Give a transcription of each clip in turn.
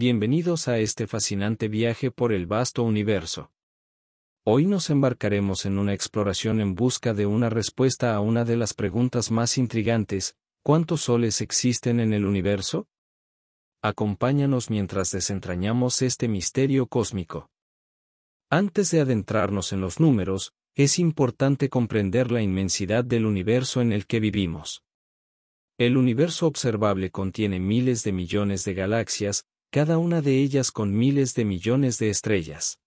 Bienvenidos a este fascinante viaje por el vasto universo. Hoy nos embarcaremos en una exploración en busca de una respuesta a una de las preguntas más intrigantes, ¿cuántos soles existen en el universo? Acompáñanos mientras desentrañamos este misterio cósmico. Antes de adentrarnos en los números, es importante comprender la inmensidad del universo en el que vivimos. El universo observable contiene miles de millones de galaxias, cada una de ellas con miles de millones de estrellas.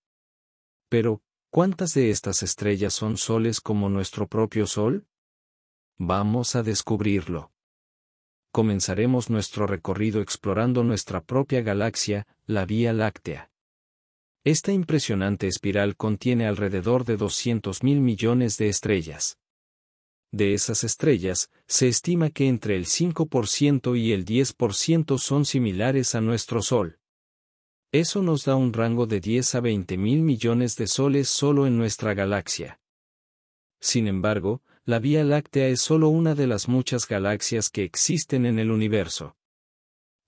Pero, ¿cuántas de estas estrellas son soles como nuestro propio Sol? Vamos a descubrirlo. Comenzaremos nuestro recorrido explorando nuestra propia galaxia, la Vía Láctea. Esta impresionante espiral contiene alrededor de 200 mil millones de estrellas. De esas estrellas, se estima que entre el 5% y el 10% son similares a nuestro Sol. Eso nos da un rango de 10 a 20 mil millones de soles solo en nuestra galaxia. Sin embargo, la Vía Láctea es solo una de las muchas galaxias que existen en el universo.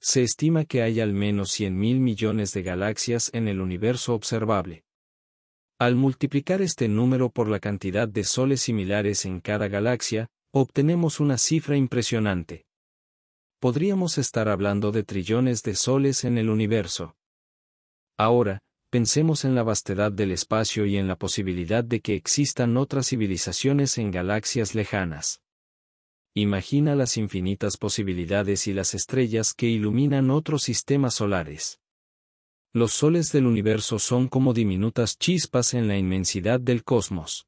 Se estima que hay al menos 100 mil millones de galaxias en el universo observable. Al multiplicar este número por la cantidad de soles similares en cada galaxia, obtenemos una cifra impresionante. Podríamos estar hablando de trillones de soles en el universo. Ahora, pensemos en la vastedad del espacio y en la posibilidad de que existan otras civilizaciones en galaxias lejanas. Imagina las infinitas posibilidades y las estrellas que iluminan otros sistemas solares los soles del universo son como diminutas chispas en la inmensidad del cosmos.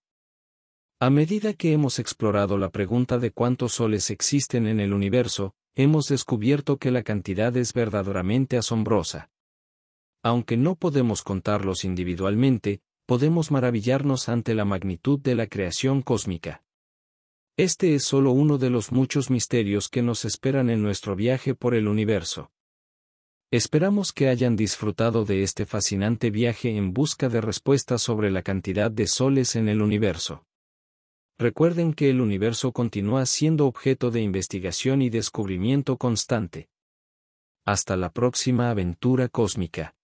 A medida que hemos explorado la pregunta de cuántos soles existen en el universo, hemos descubierto que la cantidad es verdaderamente asombrosa. Aunque no podemos contarlos individualmente, podemos maravillarnos ante la magnitud de la creación cósmica. Este es solo uno de los muchos misterios que nos esperan en nuestro viaje por el universo. Esperamos que hayan disfrutado de este fascinante viaje en busca de respuestas sobre la cantidad de soles en el universo. Recuerden que el universo continúa siendo objeto de investigación y descubrimiento constante. Hasta la próxima aventura cósmica.